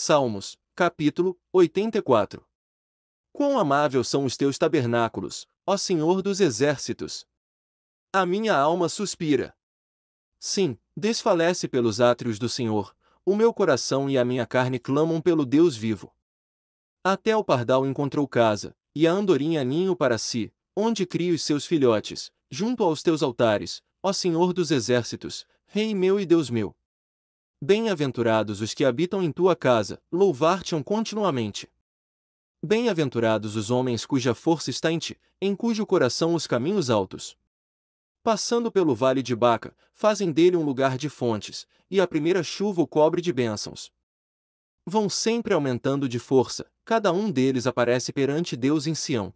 Salmos, capítulo 84. Quão amável são os teus tabernáculos, ó Senhor dos exércitos! A minha alma suspira. Sim, desfalece pelos átrios do Senhor, o meu coração e a minha carne clamam pelo Deus vivo. Até o pardal encontrou casa, e a andorinha é ninho para si, onde cria os seus filhotes, junto aos teus altares, ó Senhor dos exércitos, Rei meu e Deus meu. Bem-aventurados os que habitam em tua casa, louvar-te-ão continuamente. Bem-aventurados os homens cuja força está em ti, em cujo coração os caminhos altos. Passando pelo vale de Baca, fazem dele um lugar de fontes, e a primeira chuva o cobre de bênçãos. Vão sempre aumentando de força, cada um deles aparece perante Deus em Sião.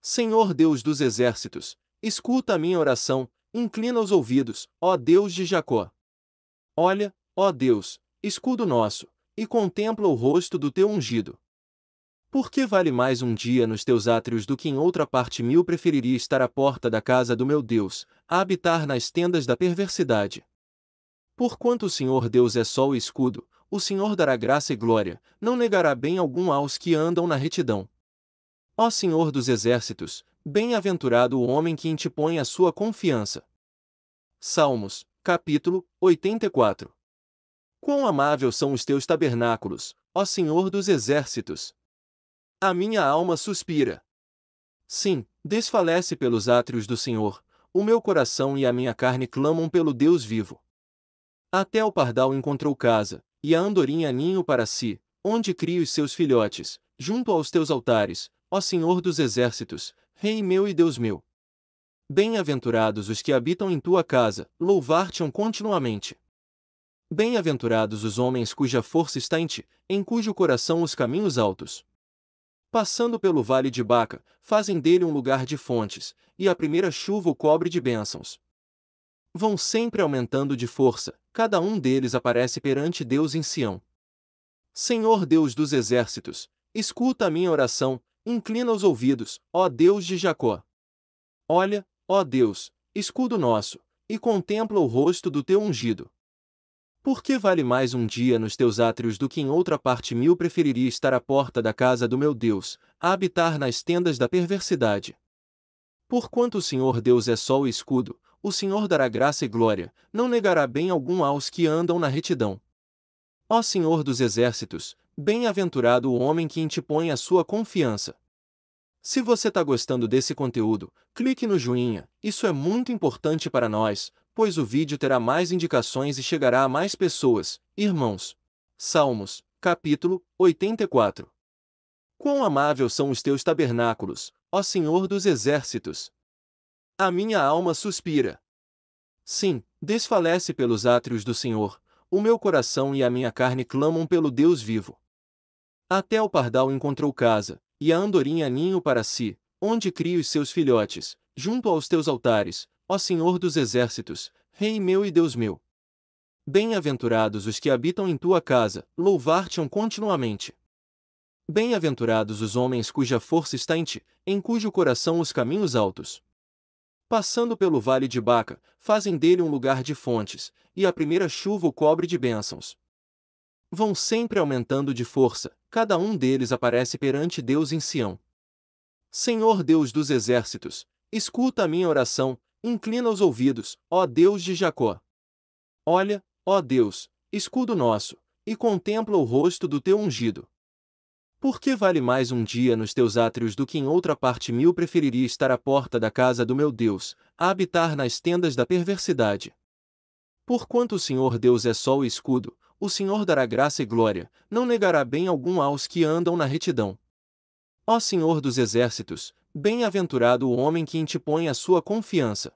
Senhor Deus dos exércitos, escuta a minha oração, inclina os ouvidos, ó Deus de Jacó. Olha, Ó Deus, escudo nosso, e contempla o rosto do teu ungido. Porque vale mais um dia nos teus átrios do que em outra parte mil preferiria estar à porta da casa do meu Deus, a habitar nas tendas da perversidade. Porquanto o Senhor Deus é sol o escudo, o Senhor dará graça e glória, não negará bem algum aos que andam na retidão. Ó Senhor dos exércitos, bem-aventurado o homem que em ti põe a sua confiança. Salmos, capítulo 84 Quão amável são os teus tabernáculos, ó Senhor dos exércitos! A minha alma suspira. Sim, desfalece pelos átrios do Senhor, o meu coração e a minha carne clamam pelo Deus vivo. Até o pardal encontrou casa, e a andorinha ninho para si, onde cria os seus filhotes, junto aos teus altares, ó Senhor dos exércitos, Rei meu e Deus meu. Bem-aventurados os que habitam em tua casa, louvar-te-ão continuamente. Bem-aventurados os homens cuja força está em ti, em cujo coração os caminhos altos. Passando pelo vale de Baca, fazem dele um lugar de fontes, e a primeira chuva o cobre de bênçãos. Vão sempre aumentando de força, cada um deles aparece perante Deus em Sião. Senhor Deus dos exércitos, escuta a minha oração, inclina os ouvidos, ó Deus de Jacó. Olha, ó Deus, escudo nosso, e contempla o rosto do teu ungido. Por que vale mais um dia nos teus átrios do que em outra parte mil preferiria estar à porta da casa do meu Deus, a habitar nas tendas da perversidade? Porquanto o Senhor Deus é sol o escudo, o Senhor dará graça e glória, não negará bem algum aos que andam na retidão. Ó Senhor dos exércitos, bem-aventurado o homem que em a sua confiança. Se você está gostando desse conteúdo, clique no joinha, isso é muito importante para nós, pois o vídeo terá mais indicações e chegará a mais pessoas, irmãos. Salmos, capítulo 84. Quão amável são os teus tabernáculos, ó Senhor dos exércitos! A minha alma suspira. Sim, desfalece pelos átrios do Senhor, o meu coração e a minha carne clamam pelo Deus vivo. Até o pardal encontrou casa, e a andorinha ninho para si, onde cria os seus filhotes, junto aos teus altares, Ó Senhor dos Exércitos, Rei meu e Deus meu. Bem-aventurados os que habitam em tua casa, louvar-te-ão continuamente. Bem-aventurados os homens cuja força está em ti, em cujo coração os caminhos altos. Passando pelo vale de Baca, fazem dele um lugar de fontes, e a primeira chuva o cobre de bênçãos. Vão sempre aumentando de força, cada um deles aparece perante Deus em Sião. Senhor Deus dos exércitos, escuta a minha oração, Inclina os ouvidos, ó Deus de Jacó. Olha, ó Deus, escudo nosso, e contempla o rosto do teu ungido. Porque vale mais um dia nos teus átrios do que em outra parte mil preferiria estar à porta da casa do meu Deus, a habitar nas tendas da perversidade. Porquanto o Senhor Deus é sol o escudo, o Senhor dará graça e glória, não negará bem algum aos que andam na retidão. Ó Senhor dos exércitos, Bem-aventurado o homem que em ti põe a sua confiança.